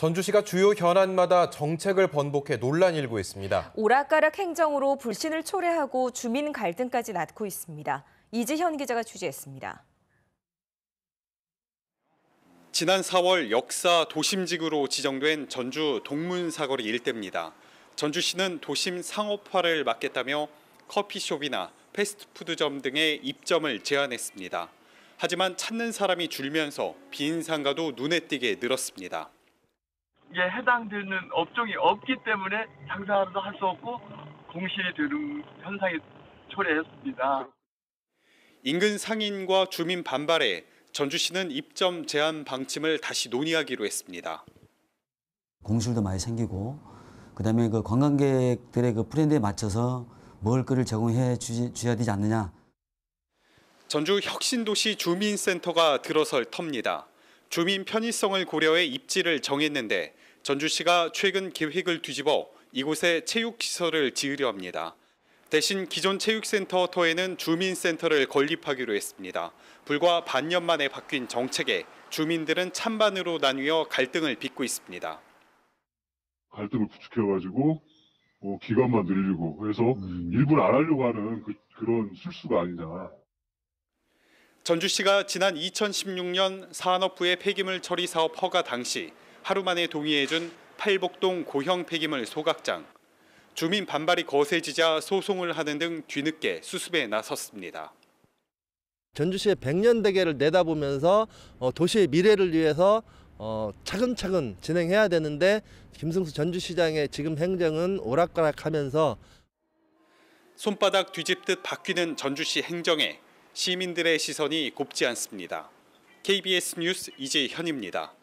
전주시가 주요 현안마다 정책을 번복해 논란 일고 있습니다. 오락가락 행정으로 불신을 초래하고 주민 갈등까지 낳고 있습니다. 이지현 기자가 취재했습니다. 지난 4월 역사 도심지구로 지정된 전주 동문사거리 일대입니다. 전주시는 도심 상업화를 막겠다며 커피숍이나 패스트푸드점 등의 입점을 제한했습니다. 하지만 찾는 사람이 줄면서 빈 상가도 눈에 띄게 늘었습니다. 이 예, 해당되는 업종이 없기 때문에 장사도 할 수 없고 공실이 되는 현상이 초래했습니다. 인근 상인과 주민 반발에 전주시는 입점 제한 방침을 다시 논의하기로 했습니다. 공실도 많이 생기고 그다음에 그 관광객들의 그 트렌드에 맞춰서 먹을를 제공해 주셔야 되지 않느냐. 전주 혁신도시 주민센터가 들어설 터입니다. 주민 편의성을 고려해 입지를 정했는데 전주시가 최근 계획을 뒤집어 이곳에 체육시설을 지으려 합니다. 대신 기존 체육센터 터에는 주민센터를 건립하기로 했습니다. 불과 반년 만에 바뀐 정책에 주민들은 찬반으로 나뉘어 갈등을 빚고 있습니다. 갈등을 부축해가지고뭐 기간만 늘리고 그래서 음. 일부러 안 하려고 하는 그, 그런 실수가 아니잖아 전주시가 지난 2016년 산업부의 폐기물 처리 사업 허가 당시 하루 만에 동의해준 팔복동 고형 폐기물 소각장. 주민 반발이 거세지자 소송을 하는 등 뒤늦게 수습에 나섰습니다. 전주시의 백년 대계를 내다보면서 어, 도시의 미래를 위해서 어, 차근차근 진행해야 되는데 김승수 전주시장의 지금 행정은 오락가락하면서 손바닥 뒤집듯 바뀌는 전주시 행정에 시민들의 시선이 곱지 않습니다. KBS 뉴스 이재현입니다.